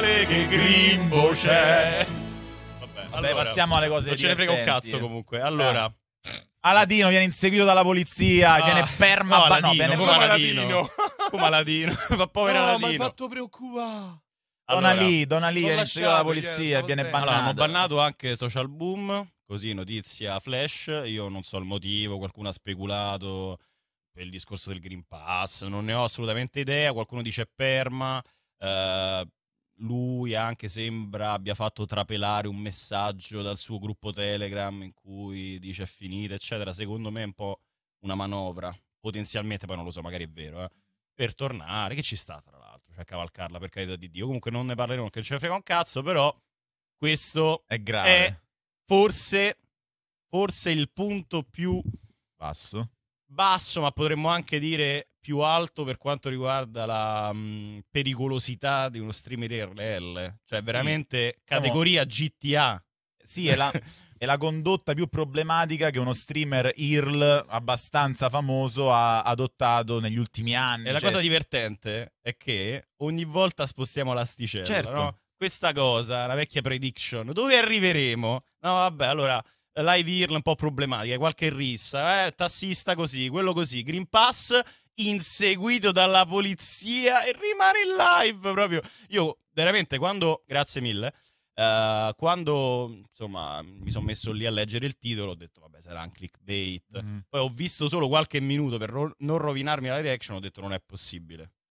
male che Grimbo c'è. Vabbè, Vabbè allora, passiamo alle cose Non ce ne frega un cazzo comunque. Allora... Eh. Aladino viene inseguito dalla polizia, ah, viene perma... No, Aladino, no, viene come Aladino. come Aladino. ma povero no, Aladino. ma mi ha fatto preoccupare. Dona Allora, dona lì, viene inseguito dalla polizia cioè, viene bannato. Allora, hanno bannato anche Social Boom, così notizia flash, io non so il motivo, qualcuno ha speculato per il discorso del Green Pass, non ne ho assolutamente idea, qualcuno dice perma, eh, lui anche sembra abbia fatto trapelare un messaggio dal suo gruppo Telegram in cui dice è finita, eccetera. Secondo me è un po' una manovra, potenzialmente, poi non lo so, magari è vero, eh, per tornare, che ci sta tra l'altro, cioè cavalcarla per carità di Dio. Comunque non ne parleremo che ce ne frega un cazzo, però questo è grave. È forse, forse il punto più basso. basso, ma potremmo anche dire più alto per quanto riguarda la mh, mm, pericolosità di uno streamer RL, cioè veramente sì, categoria siamo... GTA. Sì, è la, è la, condotta più problematica che uno streamer IRL abbastanza famoso ha adottato negli ultimi anni. E la cioè cosa divertente è che ogni volta spostiamo l'asticella, certo. no? Questa cosa, la vecchia prediction, dove arriveremo? No, vabbè, allora live IRL un po' problematica, qualche rissa, eh, tassista così, quello così, Green Pass inseguito dalla polizia e rimane in live proprio. Io veramente quando, grazie mille, uh, quando insomma mi sono messo lì a leggere il titolo ho detto vabbè sarà un clickbait. Mm. Poi ho visto solo qualche minuto per ro- non rovinarmi la reaction, ho detto non è possibile.